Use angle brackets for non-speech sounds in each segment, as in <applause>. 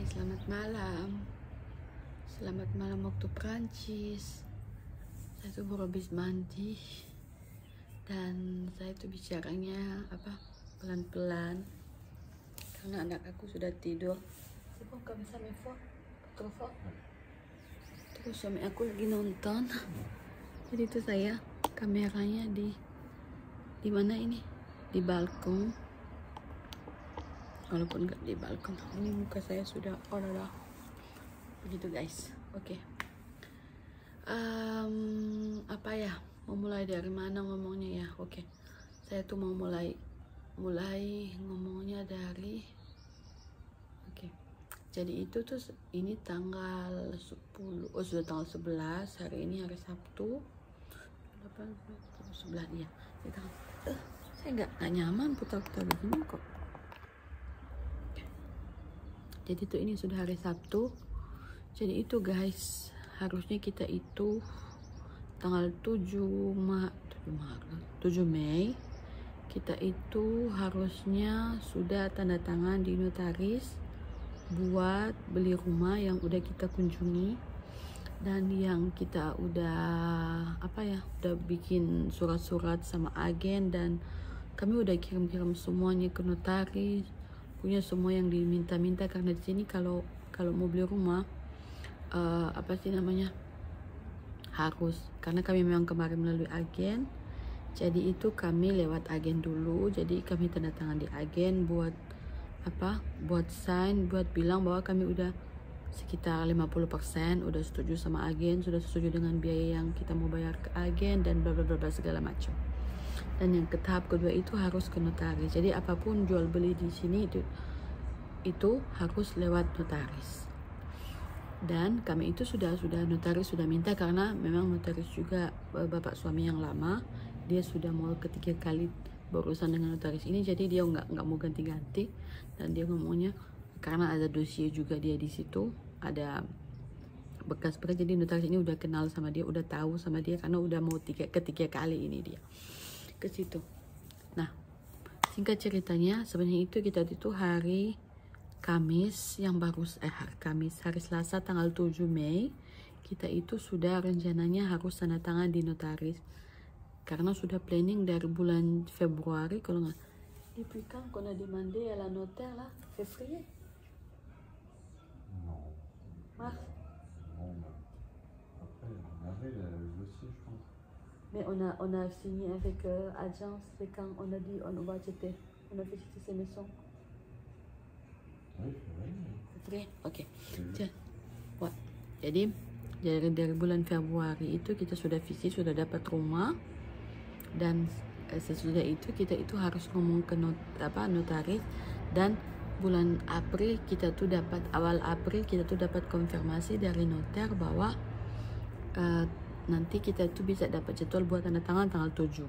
Hai, selamat malam. Selamat malam waktu Prancis. Saya tuh baru habis mandi dan saya tuh bicaranya apa pelan-pelan karena anak aku sudah tidur. Terus suami aku lagi nonton. Jadi itu saya kameranya di di mana ini? Di balkon walaupun gak di balkon ini muka saya sudah oh lala begitu guys oke okay. um, apa ya mau mulai dari mana ngomongnya ya oke okay. saya tuh mau mulai mulai ngomongnya dari oke okay. jadi itu tuh ini tanggal 10 oh sudah tanggal 11 hari ini hari Sabtu 8 11 iya Eh, saya nggak nyaman putar-putar begini kok jadi tuh ini sudah hari Sabtu jadi itu guys harusnya kita itu tanggal 7 Ma 7 Maret 7 Mei kita itu harusnya sudah tanda tangan di notaris buat beli rumah yang udah kita kunjungi dan yang kita udah apa ya udah bikin surat-surat sama agen dan kami udah kirim-kirim semuanya ke notaris punya semua yang diminta-minta karena di sini kalau kalau mau beli rumah uh, apa sih namanya harus karena kami memang kemarin melalui agen jadi itu kami lewat agen dulu jadi kami tanda tangan di agen buat apa buat sign buat bilang bahwa kami udah sekitar 50% udah setuju sama agen sudah setuju dengan biaya yang kita mau bayar ke agen dan bla bla segala macam dan yang ke tahap kedua itu harus ke notaris jadi apapun jual beli di sini itu itu harus lewat notaris dan kami itu sudah sudah notaris sudah minta karena memang notaris juga eh, bapak suami yang lama dia sudah mau ketiga kali berurusan dengan notaris ini jadi dia nggak nggak mau ganti-ganti dan dia ngomongnya karena ada dosia juga dia di situ ada bekas-bekas jadi notaris ini udah kenal sama dia udah tahu sama dia karena udah mau tiga ketiga kali ini dia ke situ nah singkat ceritanya sebenarnya itu kita itu hari Kamis yang baru eh hari Kamis hari Selasa tanggal 7 Mei kita itu sudah rencananya harus tanda tangan di notaris karena sudah planning dari bulan Februari kalau nggak depuis quand qu'on a demandé à ya la notaire là février mars Mais on a, on a signé avec euh, Adjan, c'est quand on a dit on va acheter, on a visité ses maisons. Oui, vrai. Oke, okay. okay. Wah, jadi dari, dari bulan Februari itu kita sudah visi, sudah dapat rumah dan eh, sesudah itu kita itu harus ngomong ke not, apa notaris dan bulan April kita tuh dapat awal April kita tuh dapat konfirmasi dari noter bahwa Eh, nanti kita itu bisa dapat jadwal buat tanda tangan tanggal 7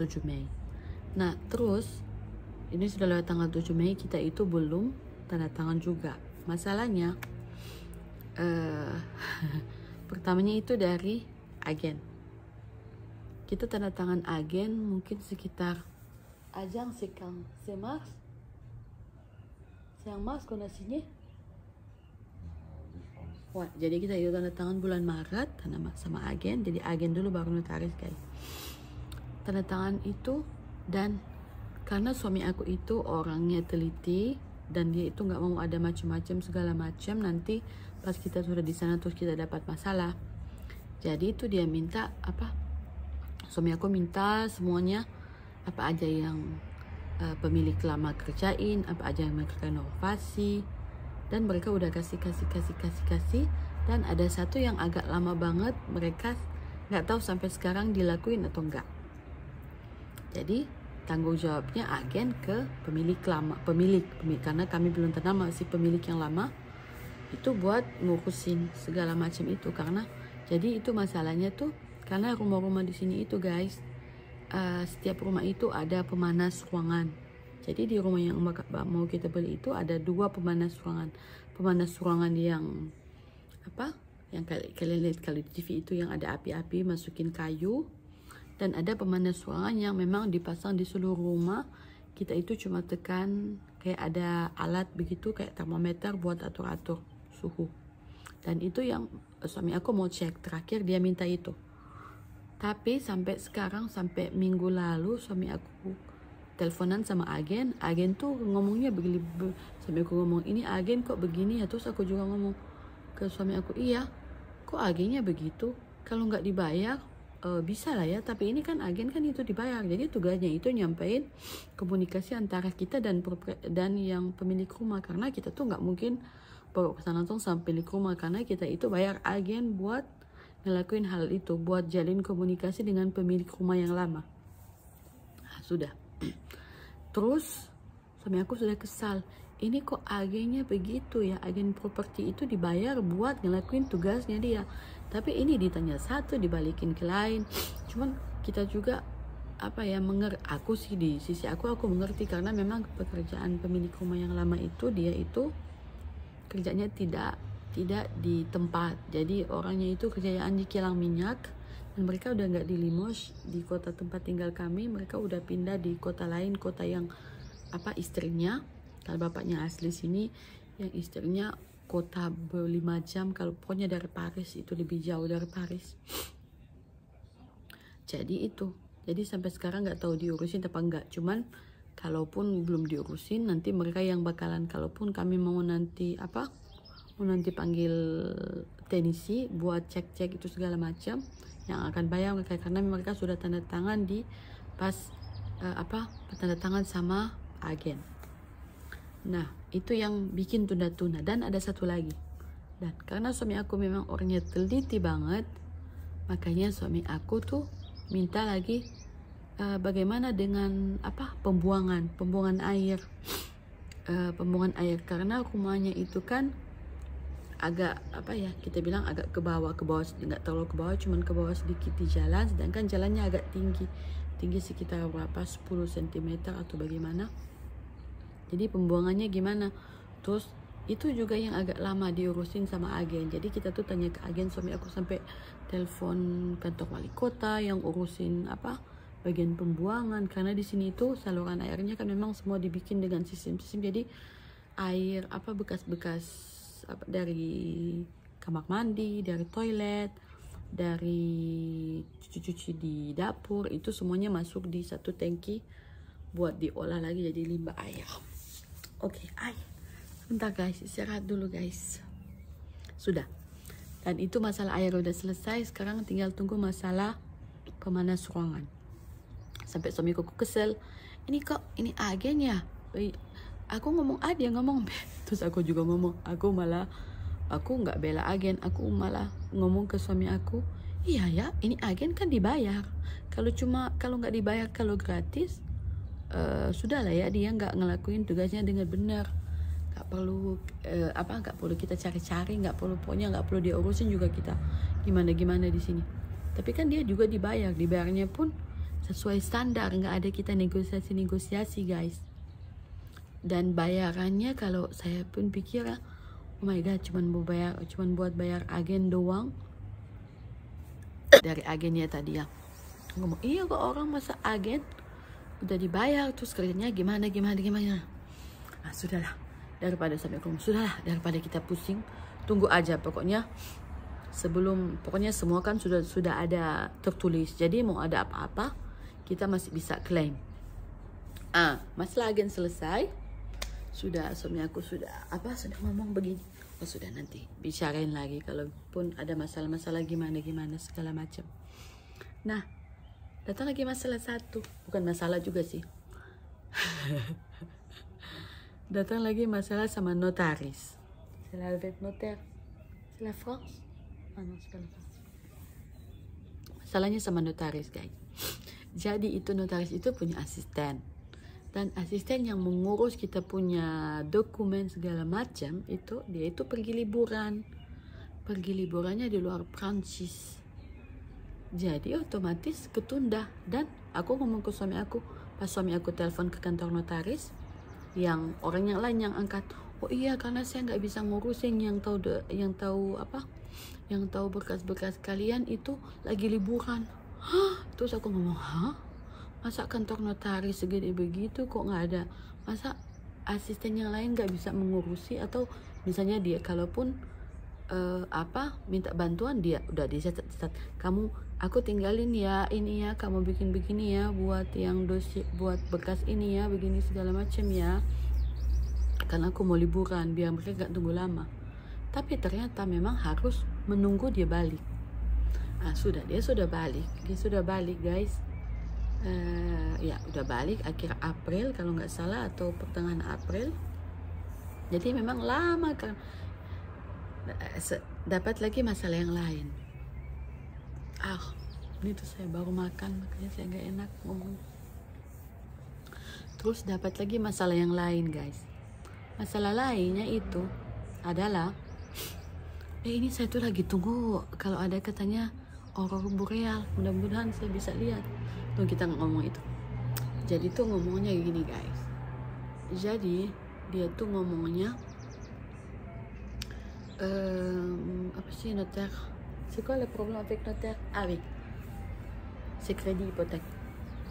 7 Mei nah terus ini sudah lewat tanggal 7 Mei kita itu belum tanda tangan juga masalahnya uh, <laughs> pertamanya itu dari agen kita tanda tangan agen mungkin sekitar ajang sekang semas siang mas kondisinya Wah, jadi kita itu tanda tangan bulan Maret tanda sama agen jadi agen dulu baru notaris guys tanda tangan itu dan karena suami aku itu orangnya teliti dan dia itu nggak mau ada macam-macam segala macam nanti pas kita sudah di sana terus kita dapat masalah jadi itu dia minta apa suami aku minta semuanya apa aja yang uh, pemilik lama kerjain apa aja yang mereka renovasi dan mereka udah kasih kasih kasih kasih kasih dan ada satu yang agak lama banget mereka nggak tahu sampai sekarang dilakuin atau enggak jadi tanggung jawabnya agen ke pemilik lama pemilik, pemilik karena kami belum tenang masih pemilik yang lama itu buat ngurusin segala macam itu karena jadi itu masalahnya tuh karena rumah-rumah di sini itu guys uh, setiap rumah itu ada pemanas ruangan jadi di rumah yang mbak mau kita beli itu ada dua pemanas ruangan pemanas ruangan yang apa yang kalian lihat kalau di TV itu yang ada api-api masukin kayu dan ada pemanas ruangan yang memang dipasang di seluruh rumah kita itu cuma tekan kayak ada alat begitu kayak termometer buat atur-atur suhu dan itu yang eh, suami aku mau cek terakhir dia minta itu tapi sampai sekarang sampai minggu lalu suami aku teleponan sama agen agen tuh ngomongnya begini sampai aku ngomong ini agen kok begini ya terus aku juga ngomong ke suami aku iya kok agennya begitu kalau nggak dibayar e, bisa lah ya tapi ini kan agen kan itu dibayar jadi tugasnya itu nyampein komunikasi antara kita dan dan yang pemilik rumah karena kita tuh nggak mungkin bawa pesan langsung sampai pemilik rumah karena kita itu bayar agen buat ngelakuin hal itu buat jalin komunikasi dengan pemilik rumah yang lama sudah terus suami aku sudah kesal ini kok agennya begitu ya agen properti itu dibayar buat ngelakuin tugasnya dia tapi ini ditanya satu dibalikin ke lain cuman kita juga apa ya menger aku sih di sisi aku aku mengerti karena memang pekerjaan pemilik rumah yang lama itu dia itu kerjanya tidak tidak di tempat jadi orangnya itu kerjaan di kilang minyak dan mereka udah nggak di limos di kota tempat tinggal kami mereka udah pindah di kota lain kota yang apa istrinya kalau bapaknya asli sini yang istrinya kota berlima jam kalau pokoknya dari Paris itu lebih jauh dari Paris jadi itu jadi sampai sekarang nggak tahu diurusin apa enggak cuman kalaupun belum diurusin nanti mereka yang bakalan kalaupun kami mau nanti apa mau nanti panggil tenisi buat cek-cek itu segala macam yang akan bayar mereka karena mereka sudah tanda tangan di pas uh, apa tanda tangan sama agen. Nah, itu yang bikin tunda-tunda dan ada satu lagi. Dan karena suami aku memang orangnya teliti banget, makanya suami aku tuh minta lagi uh, bagaimana dengan apa pembuangan, pembuangan air. Uh, pembuangan air karena rumahnya itu kan agak apa ya kita bilang agak ke bawah ke bawah nggak terlalu ke bawah cuman ke bawah sedikit di jalan sedangkan jalannya agak tinggi tinggi sekitar berapa 10 cm atau bagaimana jadi pembuangannya gimana terus itu juga yang agak lama diurusin sama agen jadi kita tuh tanya ke agen suami aku sampai telepon kantor wali kota yang urusin apa bagian pembuangan karena di sini itu saluran airnya kan memang semua dibikin dengan sistem-sistem jadi air apa bekas-bekas apa, dari kamar mandi, dari toilet, dari cuci-cuci di dapur itu semuanya masuk di satu tangki buat diolah lagi jadi limbah air. Oke, okay, ay, Bentar guys, istirahat dulu guys. Sudah. Dan itu masalah air udah selesai, sekarang tinggal tunggu masalah pemanas ruangan. Sampai suamiku kesel, ini kok ini agen ya? aku ngomong A ah, dia ngomong B <laughs> terus aku juga ngomong aku malah aku nggak bela agen aku malah ngomong ke suami aku iya ya ini agen kan dibayar kalau cuma kalau nggak dibayar kalau gratis uh, sudahlah ya dia nggak ngelakuin tugasnya dengan benar nggak perlu uh, apa nggak perlu kita cari-cari nggak perlu pokoknya nggak perlu diurusin juga kita gimana gimana di sini tapi kan dia juga dibayar dibayarnya pun sesuai standar nggak ada kita negosiasi negosiasi guys dan bayarannya kalau saya pun pikir ya, oh my god cuman mau bayar cuman buat bayar agen doang dari agennya tadi ya ngomong iya kok orang masa agen udah dibayar terus kerjanya gimana gimana gimana nah, sudahlah daripada sampai ngomong sudahlah daripada kita pusing tunggu aja pokoknya sebelum pokoknya semua kan sudah sudah ada tertulis jadi mau ada apa-apa kita masih bisa klaim ah masalah agen selesai sudah suami aku sudah apa sudah ngomong begini oh sudah nanti bicarain lagi kalaupun ada masalah-masalah gimana gimana segala macam nah datang lagi masalah satu bukan masalah juga sih <laughs> datang lagi masalah sama notaris c'est ah masalahnya sama notaris guys <laughs> jadi itu notaris itu punya asisten dan asisten yang mengurus kita punya dokumen segala macam itu dia itu pergi liburan pergi liburannya di luar Prancis jadi otomatis ketunda dan aku ngomong ke suami aku pas suami aku telepon ke kantor notaris yang orang yang lain yang angkat oh iya karena saya nggak bisa ngurusin yang tahu de, yang tahu apa yang tahu berkas-berkas kalian itu lagi liburan Hah? <gasps> terus aku ngomong hah masa kantor notaris segede begitu kok nggak ada masa asisten yang lain nggak bisa mengurusi atau misalnya dia kalaupun uh, apa minta bantuan dia udah dicatat-catat kamu aku tinggalin ya ini ya kamu bikin begini ya buat yang dosis buat bekas ini ya begini segala macam ya karena aku mau liburan biar mereka nggak tunggu lama tapi ternyata memang harus menunggu dia balik nah, sudah dia sudah balik dia sudah balik guys uh, ya udah balik akhir April kalau nggak salah atau pertengahan April jadi memang lama kan eh, dapat lagi masalah yang lain ah ini tuh saya baru makan makanya saya nggak enak ngomong terus dapat lagi masalah yang lain guys masalah lainnya itu adalah <laughs> eh ini saya tuh lagi tunggu kalau ada katanya orang boreal mudah-mudahan saya bisa lihat tuh kita ngomong itu jadi tuh ngomongnya gini guys jadi dia tuh ngomongnya euh, apa sih notaire c'est quoi le problème avec notaire ah oui c'est crédit hypothèque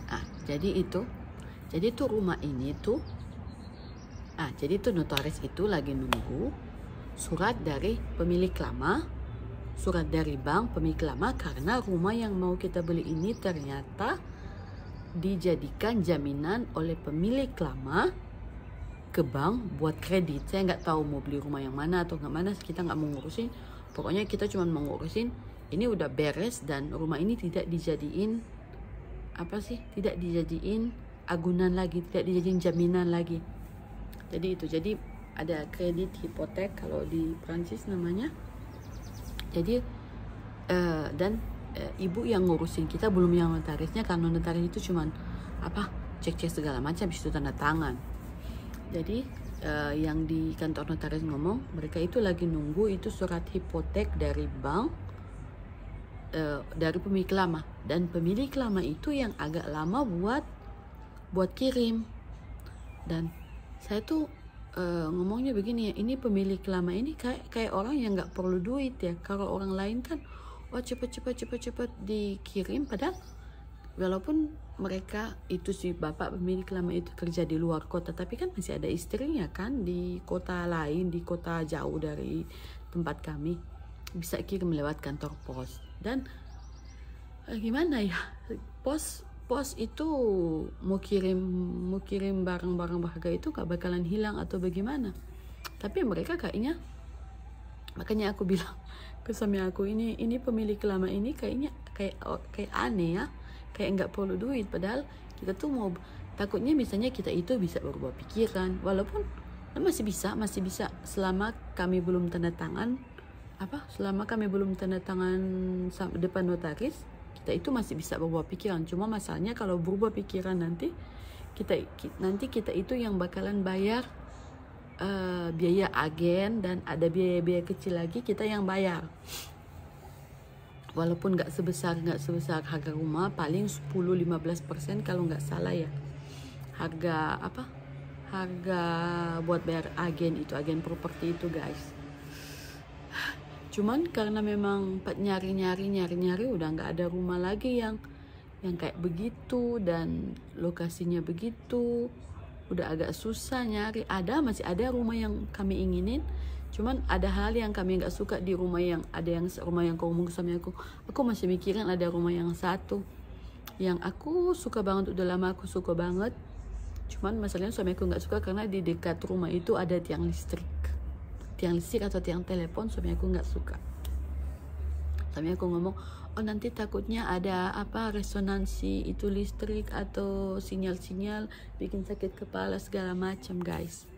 ah jadi itu jadi tuh rumah ini tuh ah jadi tuh notaris itu lagi nunggu surat dari pemilik lama surat dari bank pemilik lama karena rumah yang mau kita beli ini ternyata dijadikan jaminan oleh pemilik lama ke bank buat kredit saya nggak tahu mau beli rumah yang mana atau nggak mana kita nggak mau ngurusin pokoknya kita cuma mau ngurusin ini udah beres dan rumah ini tidak dijadiin apa sih tidak dijadiin agunan lagi tidak dijadiin jaminan lagi jadi itu jadi ada kredit hipotek kalau di Prancis namanya jadi uh, dan Eh, ibu yang ngurusin kita belum yang notarisnya karena notaris itu cuman apa cek-cek segala macam itu tanda tangan jadi uh, yang di kantor notaris ngomong mereka itu lagi nunggu itu surat hipotek dari bank uh, dari pemilik lama dan pemilik lama itu yang agak lama buat buat kirim dan saya tuh uh, ngomongnya begini ya ini pemilik lama ini kayak kayak orang yang nggak perlu duit ya kalau orang lain kan oh cepet cepet cepet cepet dikirim padahal walaupun mereka itu si bapak pemilik lama itu kerja di luar kota tapi kan masih ada istrinya kan di kota lain di kota jauh dari tempat kami bisa kirim lewat kantor pos dan eh, gimana ya pos pos itu mau kirim mau kirim barang-barang berharga itu gak bakalan hilang atau bagaimana tapi mereka kayaknya makanya aku bilang suami aku ini ini pemilik lama ini kayaknya kayak oh, kayak aneh ya kayak nggak perlu duit padahal kita tuh mau takutnya misalnya kita itu bisa berubah pikiran walaupun kan masih bisa masih bisa selama kami belum tanda tangan apa selama kami belum tanda tangan depan notaris kita itu masih bisa berubah pikiran cuma masalahnya kalau berubah pikiran nanti kita nanti kita itu yang bakalan bayar uh, biaya agen dan ada biaya-biaya kecil lagi kita yang bayar walaupun nggak sebesar nggak sebesar harga rumah paling 10-15% kalau nggak salah ya harga apa harga buat bayar agen itu agen properti itu guys cuman karena memang nyari nyari nyari nyari udah nggak ada rumah lagi yang yang kayak begitu dan lokasinya begitu udah agak susah nyari ada masih ada rumah yang kami inginin cuman ada hal yang kami nggak suka di rumah yang ada yang rumah yang kau ngomong sama aku aku masih mikirin ada rumah yang satu yang aku suka banget udah lama aku suka banget cuman masalahnya suami aku nggak suka karena di dekat rumah itu ada tiang listrik tiang listrik atau tiang telepon suami aku nggak suka tapi aku ngomong oh nanti takutnya ada apa resonansi itu listrik atau sinyal-sinyal bikin sakit kepala segala macam guys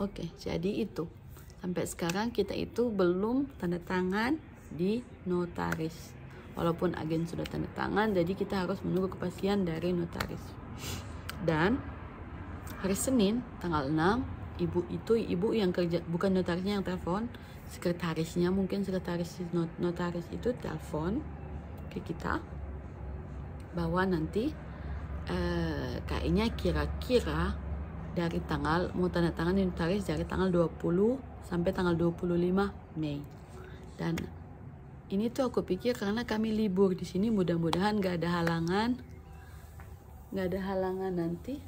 oke okay, jadi itu sampai sekarang kita itu belum tanda tangan di notaris walaupun agen sudah tanda tangan jadi kita harus menunggu kepastian dari notaris dan hari Senin tanggal 6 ibu itu ibu yang kerja bukan notarisnya yang telepon sekretarisnya mungkin sekretaris notaris itu telepon ke kita bahwa nanti eh, kayaknya kira-kira dari tanggal mau tanda tangan notaris dari tanggal 20 sampai tanggal 25 Mei dan ini tuh aku pikir karena kami libur di sini mudah-mudahan gak ada halangan gak ada halangan nanti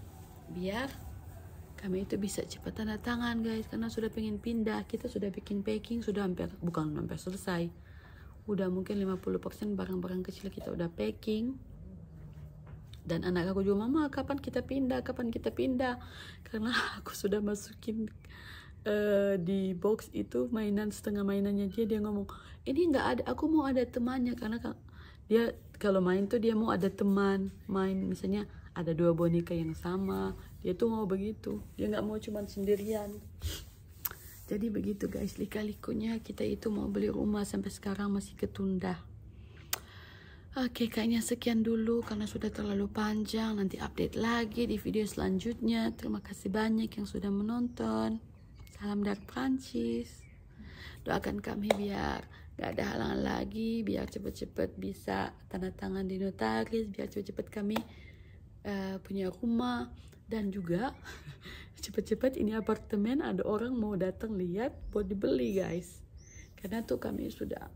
biar kami itu bisa cepat tanda tangan guys karena sudah pengen pindah kita sudah bikin packing sudah hampir bukan hampir selesai udah mungkin 50% barang-barang kecil kita udah packing dan anak aku juga mama kapan kita pindah kapan kita pindah karena <laughs> aku sudah masukin uh, di box itu mainan setengah mainannya dia dia ngomong ini nggak ada aku mau ada temannya karena dia kalau main tuh dia mau ada teman main misalnya ada dua boneka yang sama dia tuh mau begitu dia nggak mau cuman sendirian jadi begitu guys lika-likunya kita itu mau beli rumah sampai sekarang masih ketunda Oke, kayaknya sekian dulu karena sudah terlalu panjang. Nanti update lagi di video selanjutnya. Terima kasih banyak yang sudah menonton. Salam dari Prancis. Doakan kami biar gak ada halangan lagi, biar cepet-cepet bisa tanda tangan di notaris, biar cepet-cepet kami uh, punya rumah dan juga <laughs> cepat-cepat ini apartemen ada orang mau datang lihat buat dibeli guys karena tuh kami sudah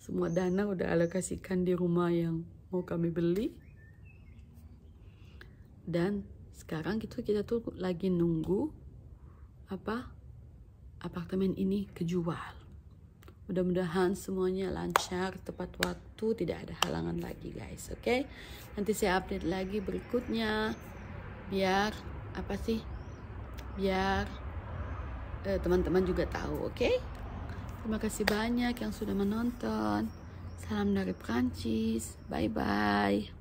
semua dana udah alokasikan di rumah yang mau kami beli dan sekarang gitu kita tuh lagi nunggu apa apartemen ini kejual Mudah-mudahan semuanya lancar, tepat waktu, tidak ada halangan lagi guys, oke? Okay? Nanti saya update lagi berikutnya. Biar apa sih? Biar eh, teman-teman eh, juga tahu, oke? Okay? Terima kasih banyak yang sudah menonton. Salam dari Prancis. Bye bye.